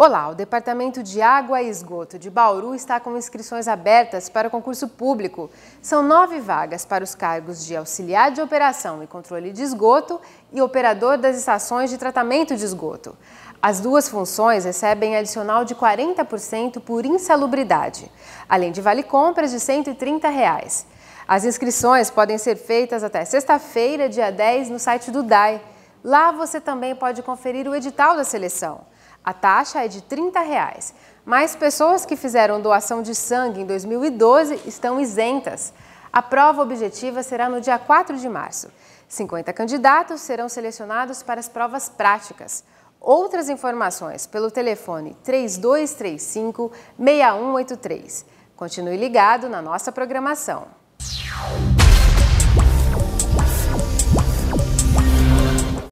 Olá, o Departamento de Água e Esgoto de Bauru está com inscrições abertas para o concurso público. São nove vagas para os cargos de auxiliar de operação e controle de esgoto e operador das estações de tratamento de esgoto. As duas funções recebem adicional de 40% por insalubridade, além de vale-compras de R$ 130. Reais. As inscrições podem ser feitas até sexta-feira, dia 10, no site do DAI. Lá você também pode conferir o edital da seleção. A taxa é de R$ 30. Reais. Mais pessoas que fizeram doação de sangue em 2012 estão isentas. A prova objetiva será no dia 4 de março. 50 candidatos serão selecionados para as provas práticas. Outras informações pelo telefone 3235 6183. Continue ligado na nossa programação.